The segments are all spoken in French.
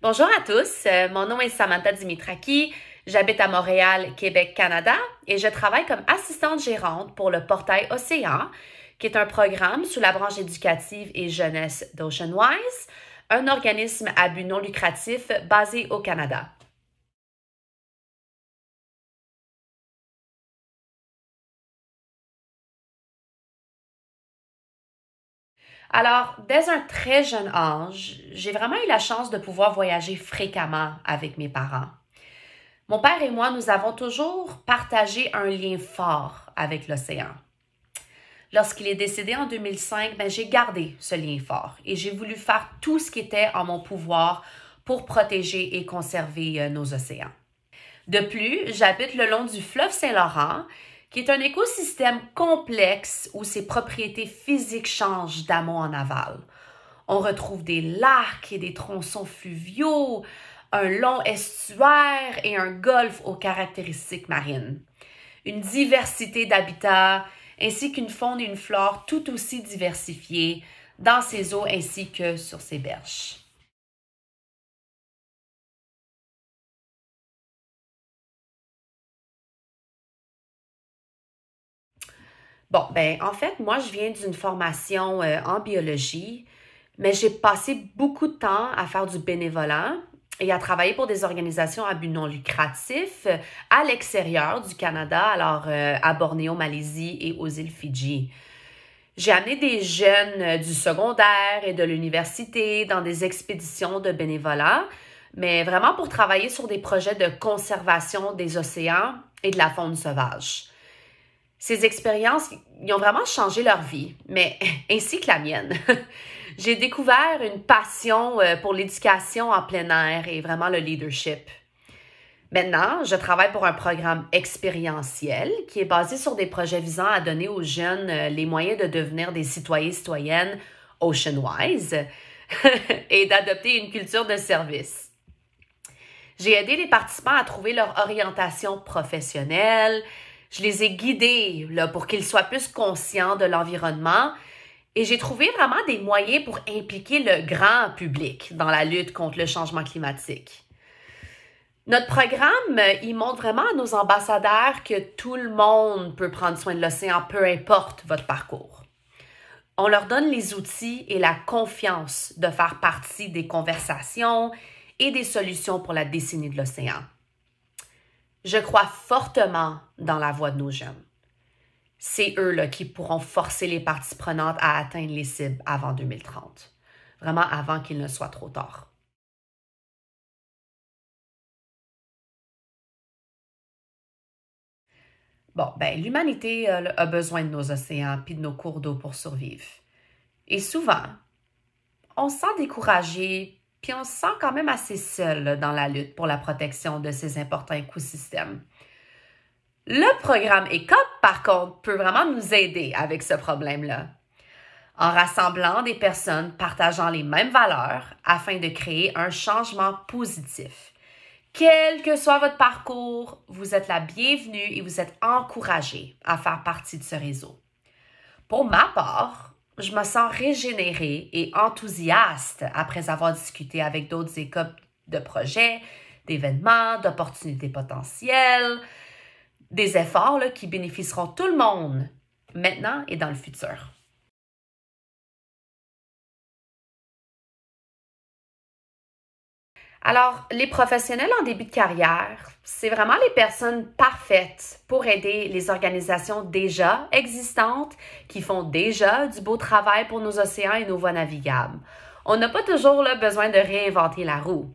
Bonjour à tous, euh, mon nom est Samantha Dimitraki, j'habite à Montréal, Québec, Canada et je travaille comme assistante gérante pour le portail Océan, qui est un programme sous la branche éducative et jeunesse d'Oceanwise, un organisme à but non lucratif basé au Canada. Alors, dès un très jeune âge, j'ai vraiment eu la chance de pouvoir voyager fréquemment avec mes parents. Mon père et moi, nous avons toujours partagé un lien fort avec l'océan. Lorsqu'il est décédé en 2005, ben, j'ai gardé ce lien fort et j'ai voulu faire tout ce qui était en mon pouvoir pour protéger et conserver euh, nos océans. De plus, j'habite le long du fleuve Saint-Laurent qui est un écosystème complexe où ses propriétés physiques changent d'amont en aval. On retrouve des lacs et des tronçons fluviaux, un long estuaire et un golfe aux caractéristiques marines. Une diversité d'habitats ainsi qu'une faune et une flore tout aussi diversifiées dans ses eaux ainsi que sur ses berges. Bon, ben en fait, moi, je viens d'une formation euh, en biologie, mais j'ai passé beaucoup de temps à faire du bénévolat et à travailler pour des organisations à but non lucratif euh, à l'extérieur du Canada, alors euh, à Bornéo, Malaisie et aux îles Fidji. J'ai amené des jeunes du secondaire et de l'université dans des expéditions de bénévolat, mais vraiment pour travailler sur des projets de conservation des océans et de la faune sauvage. Ces expériences, ont vraiment changé leur vie, mais ainsi que la mienne. J'ai découvert une passion euh, pour l'éducation en plein air et vraiment le leadership. Maintenant, je travaille pour un programme expérientiel qui est basé sur des projets visant à donner aux jeunes euh, les moyens de devenir des citoyens citoyennes ocean-wise et d'adopter une culture de service. J'ai aidé les participants à trouver leur orientation professionnelle, je les ai guidés là, pour qu'ils soient plus conscients de l'environnement. Et j'ai trouvé vraiment des moyens pour impliquer le grand public dans la lutte contre le changement climatique. Notre programme, euh, il montre vraiment à nos ambassadeurs que tout le monde peut prendre soin de l'océan, peu importe votre parcours. On leur donne les outils et la confiance de faire partie des conversations et des solutions pour la décennie de l'océan. Je crois fortement dans la voix de nos jeunes. C'est eux là, qui pourront forcer les parties prenantes à atteindre les cibles avant 2030, vraiment avant qu'il ne soit trop tard. Bon, ben, l'humanité euh, a besoin de nos océans et de nos cours d'eau pour survivre. Et souvent, on se sent découragé puis on se sent quand même assez seul dans la lutte pour la protection de ces importants écosystèmes. Le programme ECOP, par contre, peut vraiment nous aider avec ce problème-là. En rassemblant des personnes partageant les mêmes valeurs afin de créer un changement positif. Quel que soit votre parcours, vous êtes la bienvenue et vous êtes encouragé à faire partie de ce réseau. Pour ma part, je me sens régénérée et enthousiaste après avoir discuté avec d'autres écoles de projets, d'événements, d'opportunités potentielles, des efforts qui bénéficieront tout le monde maintenant et dans le futur. Alors, les professionnels en début de carrière, c'est vraiment les personnes parfaites pour aider les organisations déjà existantes qui font déjà du beau travail pour nos océans et nos voies navigables. On n'a pas toujours le besoin de réinventer la roue.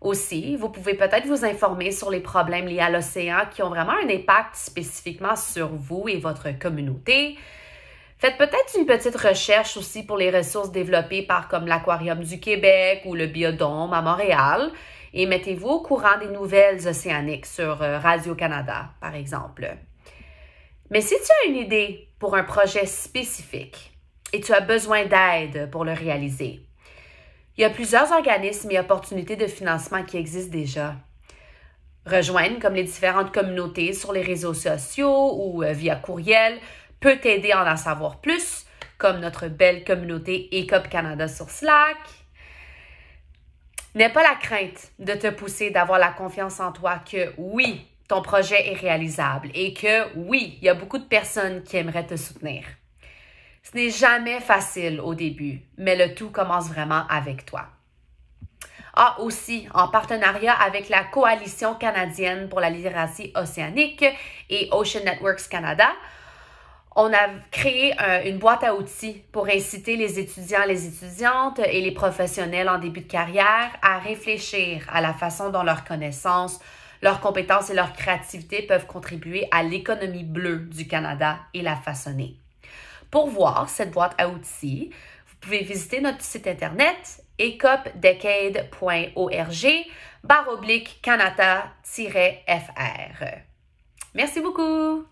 Aussi, vous pouvez peut-être vous informer sur les problèmes liés à l'océan qui ont vraiment un impact spécifiquement sur vous et votre communauté, Faites peut-être une petite recherche aussi pour les ressources développées par comme l'Aquarium du Québec ou le Biodôme à Montréal et mettez-vous au courant des nouvelles océaniques sur euh, Radio-Canada, par exemple. Mais si tu as une idée pour un projet spécifique et tu as besoin d'aide pour le réaliser, il y a plusieurs organismes et opportunités de financement qui existent déjà. Rejoignent comme les différentes communautés sur les réseaux sociaux ou euh, via courriel peut t'aider à en savoir plus, comme notre belle communauté ECOP Canada sur Slack. N'aie pas la crainte de te pousser, d'avoir la confiance en toi que oui, ton projet est réalisable et que oui, il y a beaucoup de personnes qui aimeraient te soutenir. Ce n'est jamais facile au début, mais le tout commence vraiment avec toi. Ah aussi, en partenariat avec la Coalition canadienne pour la littératie océanique et Ocean Networks Canada, on a créé euh, une boîte à outils pour inciter les étudiants, les étudiantes et les professionnels en début de carrière à réfléchir à la façon dont leurs connaissances, leurs compétences et leur créativité peuvent contribuer à l'économie bleue du Canada et la façonner. Pour voir cette boîte à outils, vous pouvez visiter notre site internet ecopdecade.org barre canada-fr. Merci beaucoup!